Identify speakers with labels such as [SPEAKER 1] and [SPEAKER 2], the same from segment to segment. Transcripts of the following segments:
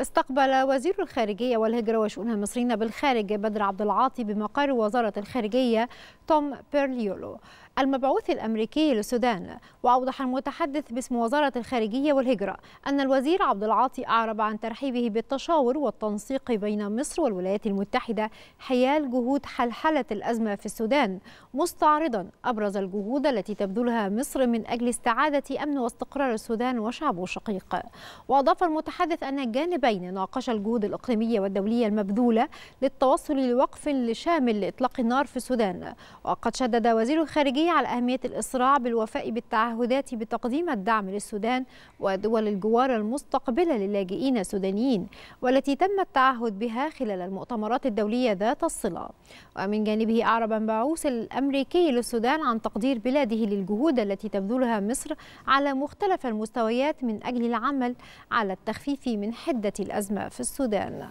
[SPEAKER 1] استقبل وزير الخارجية والهجرة وشؤون المصريين بالخارج بدر عبد العاطي بمقر وزارة الخارجية توم بيرليولو المبعوث الأمريكي للسودان وأوضح المتحدث باسم وزارة الخارجية والهجرة أن الوزير عبد العاطي أعرب عن ترحيبه بالتشاور والتنسيق بين مصر والولايات المتحدة حيال جهود حلحلة الأزمة في السودان مستعرضا أبرز الجهود التي تبذلها مصر من أجل استعادة أمن واستقرار السودان وشعبه الشقيق وأضاف المتحدث أن الجانبين ناقشا الجهود الإقليمية والدولية المبذولة للتوصل لوقف شامل لإطلاق النار في السودان وقد شدد وزير الخارجية الدولية على أهمية الإسراع بالوفاء بالتعهدات بتقديم الدعم للسودان ودول الجوار المستقبلة للاجئين السودانيين والتي تم التعهد بها خلال المؤتمرات الدولية ذات الصلة ومن جانبه أعرب منبعوث الأمريكي للسودان عن تقدير بلاده للجهود التي تبذلها مصر على مختلف المستويات من أجل العمل على التخفيف من حدة الأزمة في السودان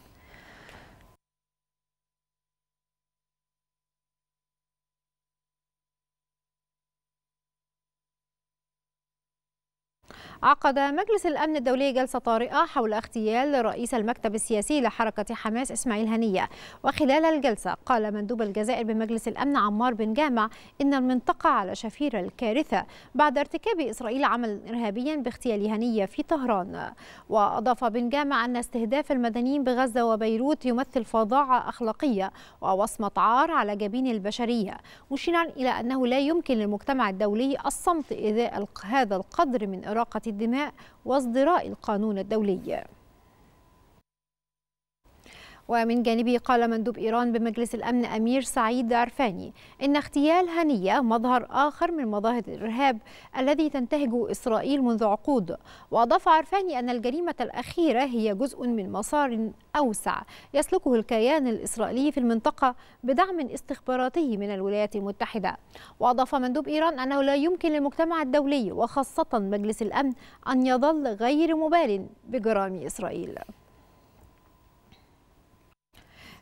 [SPEAKER 1] عقد مجلس الأمن الدولي جلسة طارئة حول اغتيال رئيس المكتب السياسي لحركة حماس إسماعيل هنية وخلال الجلسة قال مندوب الجزائر بمجلس الأمن عمار بن جامع إن المنطقة على شفير الكارثة بعد ارتكاب إسرائيل عمل إرهابيا باغتيال هنية في طهران وأضاف بن جامع أن استهداف المدنيين بغزة وبيروت يمثل فظاعة أخلاقية ووصمة عار على جبين البشرية مشيرا إلى أنه لا يمكن للمجتمع الدولي الصمت إذا هذا القدر من إراقة الدماء واصدراء القانون الدولي ومن جانبه قال مندوب إيران بمجلس الأمن أمير سعيد عرفاني إن اغتيال هنية مظهر آخر من مظاهر الإرهاب الذي تنتهجه إسرائيل منذ عقود وأضاف عرفاني أن الجريمة الأخيرة هي جزء من مسار أوسع يسلكه الكيان الإسرائيلي في المنطقة بدعم استخباراتي من الولايات المتحدة وأضاف مندوب إيران أنه لا يمكن للمجتمع الدولي وخاصة مجلس الأمن أن يظل غير مبال بجرائم إسرائيل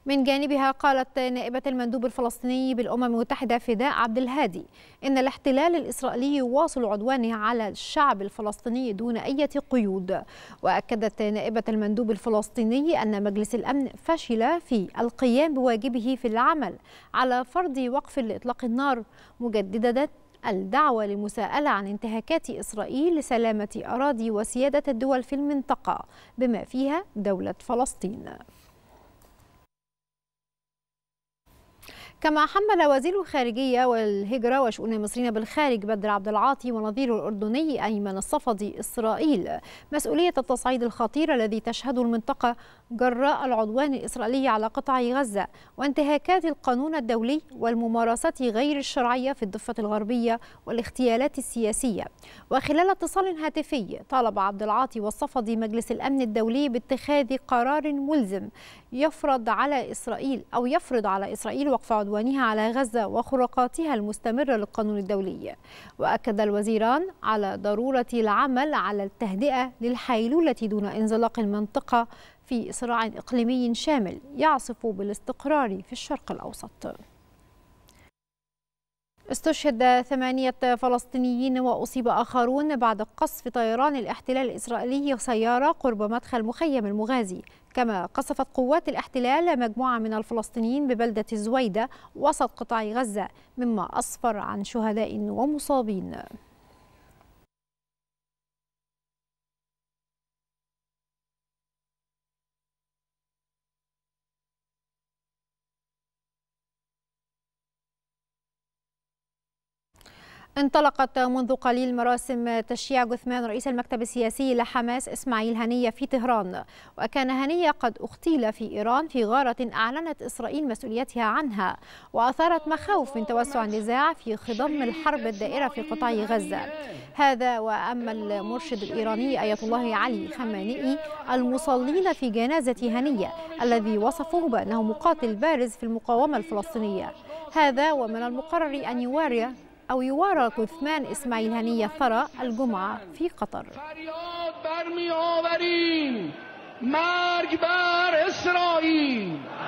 [SPEAKER 1] من جانبها قالت نائبة المندوب الفلسطيني بالأمم المتحدة فداء عبد الهادي إن الاحتلال الإسرائيلي يواصل عدوانه على الشعب الفلسطيني دون أي قيود وأكدت نائبة المندوب الفلسطيني أن مجلس الأمن فشل في القيام بواجبه في العمل على فرض وقف لإطلاق النار مجددة الدعوة للمساءلة عن انتهاكات إسرائيل لسلامة أراضي وسيادة الدول في المنطقة بما فيها دولة فلسطين كما حمل وزير الخارجية والهجرة وشؤون المصريين بالخارج بدر عبد العاطي ونظيره الأردني أيمن الصفدي إسرائيل مسؤولية التصعيد الخطير الذي تشهده المنطقة جراء العدوان الإسرائيلي على قطاع غزة وانتهاكات القانون الدولي والممارسات غير الشرعية في الضفة الغربية والاغتيالات السياسية وخلال اتصال هاتفي طالب عبد العاطي والصفدي مجلس الأمن الدولي باتخاذ قرار ملزم يفرض على إسرائيل أو يفرض على إسرائيل وقف عدوان عدوانها على غزة وخروقاتها المستمرة للقانون الدولي وأكد الوزيران على ضرورة العمل على التهدئة للحيلولة دون انزلاق المنطقة في صراع إقليمي شامل يعصف بالاستقرار في الشرق الأوسط استشهد ثمانية فلسطينيين وأصيب آخرون بعد قصف طيران الاحتلال الإسرائيلي سيارة قرب مدخل مخيم المغازي كما قصفت قوات الاحتلال مجموعة من الفلسطينيين ببلدة الزويدة وسط قطاع غزة مما أسفر عن شهداء ومصابين انطلقت منذ قليل مراسم تشييع جثمان رئيس المكتب السياسي لحماس إسماعيل هنية في طهران وكان هنية قد اغتيل في إيران في غارة أعلنت إسرائيل مسؤوليتها عنها وأثارت مخاوف من توسع النزاع في خضم الحرب الدائرة في قطاع غزة هذا وأما المرشد الإيراني آية الله علي خمانئي المصلين في جنازة هنية الذي وصفه بأنه مقاتل بارز في المقاومة الفلسطينية هذا ومن المقرر أن يواري أو يوارى كثمان إسماعيل هنية ثرى الجمعة في قطر بر